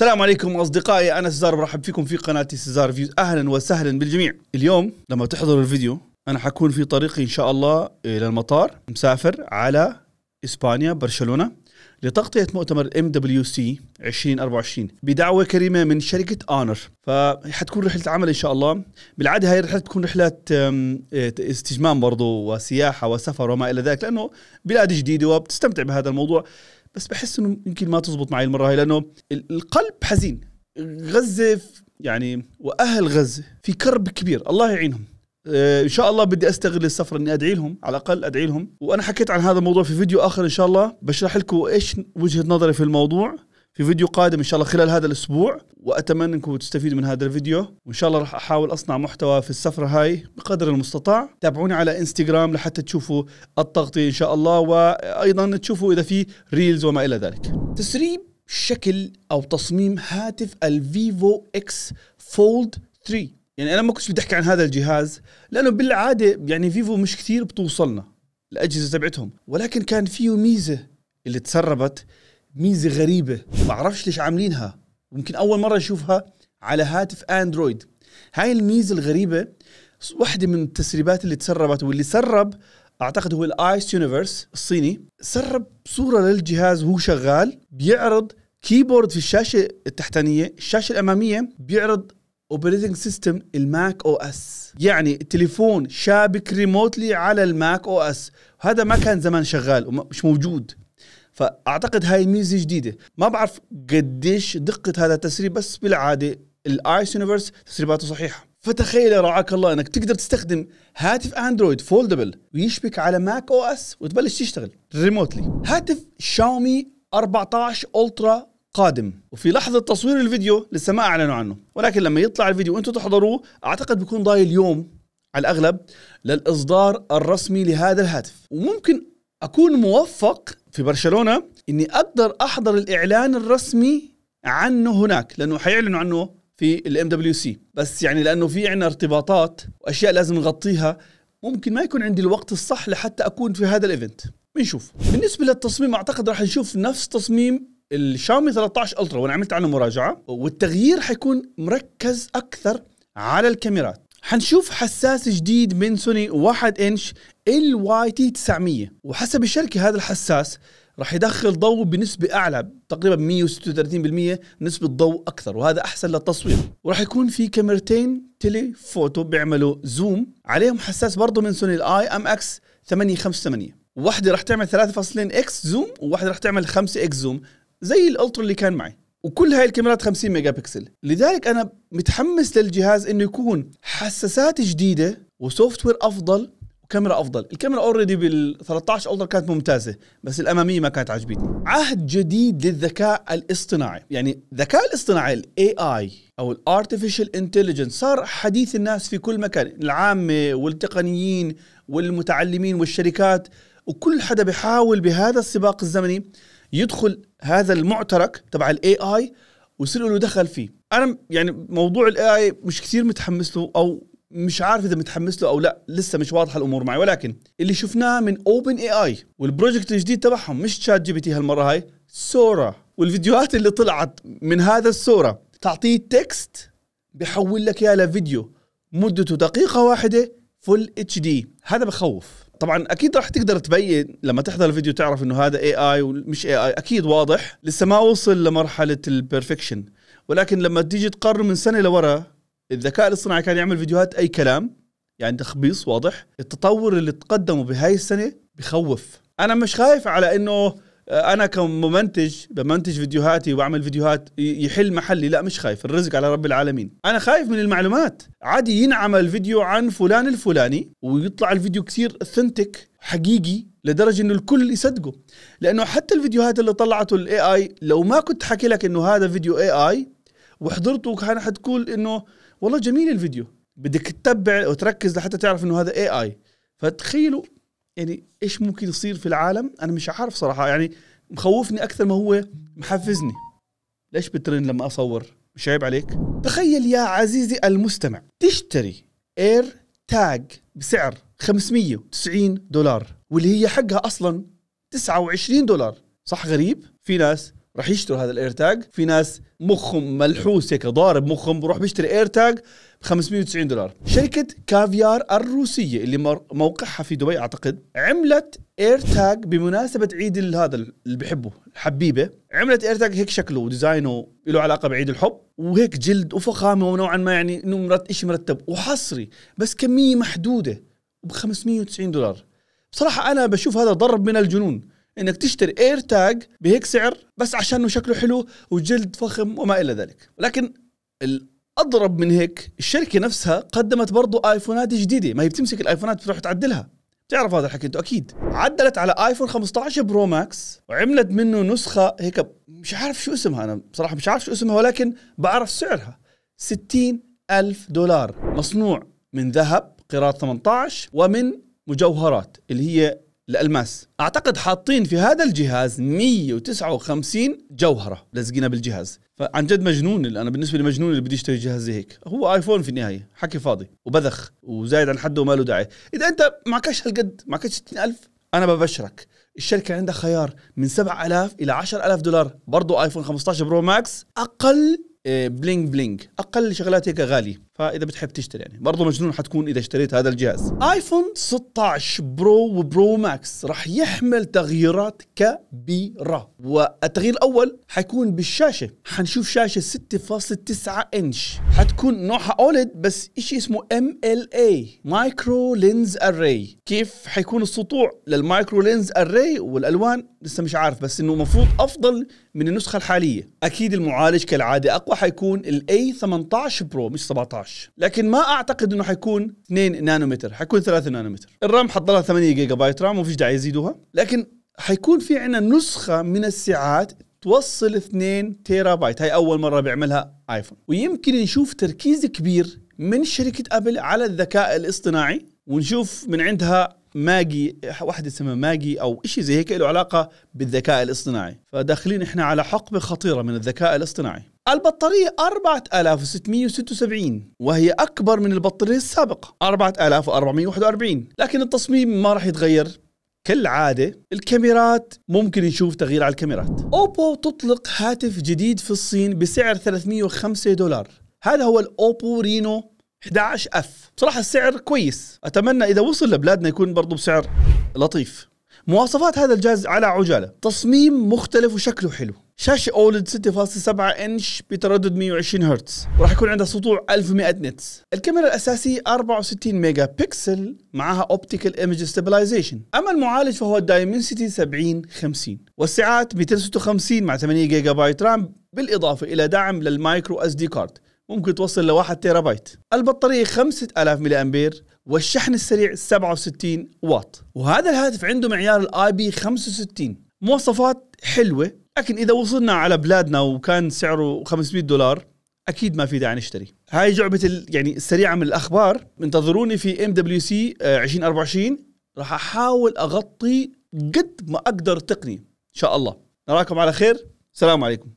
السلام عليكم اصدقائي انا سزار برحب فيكم في قناتي سزار فيوز اهلا وسهلا بالجميع اليوم لما تحضروا الفيديو انا حكون في طريقي ان شاء الله الى المطار مسافر على اسبانيا برشلونه لتغطية مؤتمر ام دبليو سي 2024 بدعوة كريمة من شركة اونر فحتكون رحلة عمل ان شاء الله بالعادة هاي الرحلة بتكون رحلات إيه، استجمام برضو وسياحة وسفر وما الى ذلك لانه بلاد جديدة وبتستمتع بهذا الموضوع بس بحس انه يمكن ما تزبط معي المره هاي لانه القلب حزين غزه يعني واهل غزه في كرب كبير الله يعينهم آه، ان شاء الله بدي استغل السفره اني ادعي لهم على الاقل ادعي لهم وانا حكيت عن هذا الموضوع في فيديو اخر ان شاء الله بشرح لكم ايش وجهه نظري في الموضوع في فيديو قادم ان شاء الله خلال هذا الاسبوع واتمنى انكم تستفيدوا من هذا الفيديو وان شاء الله راح احاول اصنع محتوى في السفره هاي بقدر المستطاع تابعوني على انستغرام لحتى تشوفوا التغطيه ان شاء الله وايضا تشوفوا اذا في ريلز وما الى ذلك تسريب شكل او تصميم هاتف الفيفو اكس فولد 3 يعني انا ما كنت بدي احكي عن هذا الجهاز لانه بالعاده يعني فيفو مش كثير بتوصلنا الاجهزه تبعتهم ولكن كان فيه ميزه اللي تسربت ميزه غريبه بعرفش ليش عاملينها ممكن اول مره اشوفها على هاتف اندرويد هاي الميزه الغريبه واحدة من التسريبات اللي تسربت واللي سرب اعتقد هو الايس يونيفرس الصيني سرب صورة للجهاز وهو شغال بيعرض كيبورد في الشاشة التحتانية الشاشة الأمامية بيعرض اوبريتنج سيستم الماك او اس يعني التليفون شابك ريموتلي على الماك او اس هذا ما كان زمان شغال ومش موجود فاعتقد هاي ميزه جديده ما بعرف قديش دقه هذا التسريب بس بالعاده الايس يونيفرس تسريباته صحيحه فتخيل رعاك الله انك تقدر تستخدم هاتف اندرويد فولدبل ويشبك على ماك او اس وتبلش تشتغل ريموتلي هاتف شاومي 14 الترا قادم وفي لحظه تصوير الفيديو لسه ما اعلنوا عنه ولكن لما يطلع الفيديو وانتم تحضروه اعتقد بيكون ضايل يوم على الاغلب للاصدار الرسمي لهذا الهاتف وممكن اكون موفق في برشلونه اني اقدر احضر الاعلان الرسمي عنه هناك لانه حيعلنوا عنه في الام دبليو سي بس يعني لانه في عندنا ارتباطات واشياء لازم نغطيها ممكن ما يكون عندي الوقت الصح لحتى اكون في هذا الايفنت بنشوف بالنسبه للتصميم اعتقد راح نشوف نفس تصميم الشاومي 13 الترا وانا عملت عنه مراجعه والتغيير حيكون مركز اكثر على الكاميرات حنشوف حساس جديد من سوني 1 انش ال واي تي 900 وحسب الشركه هذا الحساس راح يدخل ضوء بنسبة أعلى تقريبا 136% نسبة ضوء أكثر وهذا أحسن للتصوير وراح يكون في كاميرتين تيلي فوتو بيعملوا زوم عليهم حساس برضه من سوني الآي أم أكس 858 واحدة راح تعمل 3.2 اكس زوم وواحدة راح تعمل 5 اكس زوم زي الالترا اللي كان معي وكل هاي الكاميرات 50 ميجا بكسل لذلك انا متحمس للجهاز انه يكون حساسات جديده وسوفت وير افضل وكاميرا افضل الكاميرا اوريدي بال 13 الترا كانت ممتازه بس الاماميه ما كانت عاجبتني عهد جديد للذكاء الاصطناعي يعني الذكاء الاصطناعي الاي اي او الارتفيشال انتليجنس صار حديث الناس في كل مكان العامه والتقنيين والمتعلمين والشركات وكل حدا بحاول بهذا السباق الزمني يدخل هذا المعترك تبع الاي اي ويصير له دخل فيه انا يعني موضوع الاي اي مش كثير متحمس له او مش عارف اذا متحمس له او لا لسه مش واضحه الامور معي ولكن اللي شفناه من اوبن اي اي والبروجكت الجديد تبعهم مش تشات جي بي تي هالمره هاي سورا والفيديوهات اللي طلعت من هذا السورا تعطيه تكست بحول لك اياه لفيديو مدته دقيقه واحده فل اتش دي هذا بخوف طبعا اكيد راح تقدر تبين لما تحضر الفيديو تعرف انه هذا اي اي ومش اي اي اكيد واضح لسه ما وصل لمرحله البرفكشن ولكن لما تيجي تقارن من سنه لورا الذكاء الاصطناعي كان يعمل فيديوهات اي كلام يعني تخبيص واضح التطور اللي تقدمه بهاي السنه بخوف انا مش خايف على انه آه، انا كممنتج بمنتج فيديوهاتي وبعمل فيديوهات يحل محلي لا مش خايف الرزق على رب العالمين انا خايف من المعلومات عادي ينعمل فيديو عن فلان الفلاني ويطلع الفيديو كثير اثنتك حقيقي لدرجه انه الكل يصدقه لانه حتى الفيديوهات اللي طلعته الاي اي لو ما كنت حكي لك انه هذا فيديو اي اي وحضرته كان حتقول انه والله جميل الفيديو بدك تتبع وتركز لحتى تعرف انه هذا اي اي فتخيلوا يعني ايش ممكن يصير في العالم انا مش عارف صراحه يعني مخوفني اكثر ما هو محفزني ليش بترن لما اصور مش عيب عليك تخيل يا عزيزي المستمع تشتري اير تاج بسعر 590 دولار واللي هي حقها اصلا 29 دولار صح غريب في ناس راح يشتروا هذا الاير تاج في ناس مخهم ملحوس هيك ضارب مخهم بروح بيشتري اير تاج ب 590 دولار شركه كافيار الروسيه اللي موقعها في دبي اعتقد عملت اير تاج بمناسبه عيد هذا اللي بحبه الحبيبه عملت اير تاج هيك شكله وديزاينه له علاقه بعيد الحب وهيك جلد وفخامه ونوعا ما يعني انه مرت شيء مرتب وحصري بس كميه محدوده ب 590 دولار بصراحه انا بشوف هذا ضرب من الجنون انك تشتري اير تاج بهيك سعر بس عشان شكله حلو وجلد فخم وما الى ذلك لكن اضرب من هيك الشركه نفسها قدمت برضو ايفونات جديده ما هي بتمسك الايفونات بتروح تعدلها بتعرف هذا الحكي انتو اكيد عدلت على ايفون 15 برو ماكس وعملت منه نسخه هيك مش عارف شو اسمها انا بصراحه مش عارف شو اسمها ولكن بعرف سعرها 60 ألف دولار مصنوع من ذهب قيراط 18 ومن مجوهرات اللي هي الالماس اعتقد حاطين في هذا الجهاز 159 جوهره لزقينها بالجهاز فعن جد مجنون اللي انا بالنسبه لي مجنون اللي بدي اشتري جهاز زي هيك هو ايفون في النهايه حكي فاضي وبذخ وزايد عن حده وما له داعي اذا انت معكش هالقد معكش 60000 انا ببشرك الشركة عندها خيار من 7000 إلى 10000 دولار برضو آيفون 15 برو ماكس أقل بلينج آه، بلينج أقل شغلات هيك غالية فاذا بتحب تشتري يعني برضه مجنون حتكون اذا اشتريت هذا الجهاز ايفون 16 برو وبرو ماكس راح يحمل تغييرات كبيره والتغيير الاول حيكون بالشاشه حنشوف شاشه 6.9 انش حتكون نوعها اولد بس شيء اسمه ام ال اي مايكرو لينز اري كيف حيكون السطوع للمايكرو لينز اري والالوان لسه مش عارف بس انه المفروض افضل من النسخه الحاليه اكيد المعالج كالعاده اقوى حيكون الاي 18 برو مش 17 12 لكن ما اعتقد انه حيكون 2 نانومتر حيكون 3 نانومتر الرام حط لها 8 جيجا بايت رام ومفيش داعي يزيدوها لكن حيكون في عندنا نسخه من الساعات توصل 2 تيرا بايت هاي اول مره بيعملها ايفون ويمكن نشوف تركيز كبير من شركه ابل على الذكاء الاصطناعي ونشوف من عندها ماجي واحد اسمها ماجي او شيء زي هيك له علاقه بالذكاء الاصطناعي فداخلين احنا على حقبه خطيره من الذكاء الاصطناعي البطارية 4676 وهي أكبر من البطارية السابقة 4441 لكن التصميم ما راح يتغير كالعادة الكاميرات ممكن نشوف تغيير على الكاميرات أوبو تطلق هاتف جديد في الصين بسعر 305 دولار هذا هو الأوبو رينو 11 اف بصراحه السعر كويس اتمنى اذا وصل لبلادنا يكون برضه بسعر لطيف مواصفات هذا الجهاز على عجاله تصميم مختلف وشكله حلو شاشة أولد 6.7 إنش بتردد 120 هرتز وراح يكون عندها سطوع 1100 نتس الكاميرا الأساسية 64 ميجا بكسل معها أوبتيكال إيمج ستابلايزيشن أما المعالج فهو دايمنسيتي 70 50 والسعات 256 مع 8 جيجا بايت رام بالإضافة إلى دعم للمايكرو اس دي كارد ممكن توصل لواحد تيرا بايت البطارية 5000 ملي أمبير والشحن السريع 67 واط وهذا الهاتف عنده معيار الاي بي 65 مواصفات حلوه لكن اذا وصلنا على بلادنا وكان سعره 500 دولار اكيد ما في داعي نشتري هاي جعبه يعني السريعه من الاخبار انتظروني في ام دبليو سي 2024 راح احاول اغطي قد ما اقدر تقني ان شاء الله نراكم على خير السلام عليكم